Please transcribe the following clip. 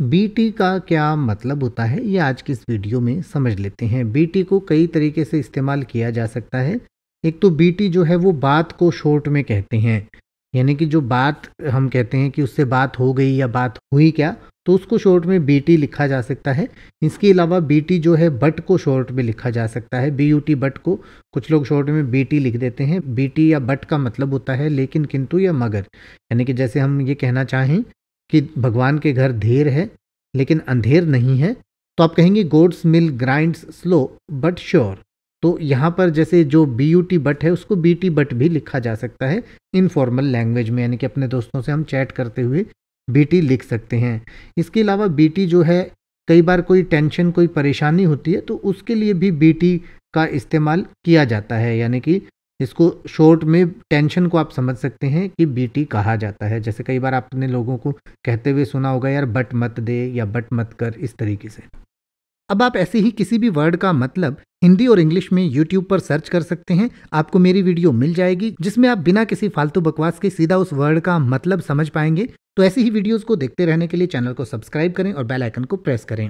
B का क्या मतलब होता है ये आज की इस वीडियो में समझ लेते हैं बी को कई तरीके से इस्तेमाल किया जा सकता है एक तो बी जो है वो बात को शॉर्ट में कहते हैं यानी कि जो बात हम कहते हैं कि उससे बात हो गई या बात हुई क्या तो उसको शॉर्ट में बी लिखा जा सकता है इसके अलावा बी जो है बट को शॉर्ट में लिखा जा सकता है बी यू टी बट को कुछ लोग शॉर्ट में बी लिख देते हैं बी या बट का मतलब होता है लेकिन किंतु या मगर यानी कि जैसे हम ये कहना चाहें कि भगवान के घर धीर है लेकिन अंधेर नहीं है तो आप कहेंगे God's mill grinds slow but sure तो यहाँ पर जैसे जो बी यू टी बट है उसको बी टी बट भी लिखा जा सकता है इनफॉर्मल लैंग्वेज में यानी कि अपने दोस्तों से हम चैट करते हुए बी टी लिख सकते हैं इसके अलावा बी टी जो है कई बार कोई टेंशन कोई परेशानी होती है तो उसके लिए भी बी टी का इस्तेमाल किया जाता है यानी कि इसको शॉर्ट में टेंशन को आप समझ सकते हैं कि बीटी कहा जाता है जैसे कई बार आपने लोगों को कहते हुए सुना होगा यार बट मत दे या बट मत कर इस तरीके से अब आप ऐसे ही किसी भी वर्ड का मतलब हिंदी और इंग्लिश में यूट्यूब पर सर्च कर सकते हैं आपको मेरी वीडियो मिल जाएगी जिसमें आप बिना किसी फालतू बकवास के सीधा उस वर्ड का मतलब समझ पाएंगे तो ऐसी ही वीडियोस को देखते रहने के लिए चैनल को सब्सक्राइब करें और बेल आइकन को प्रेस करें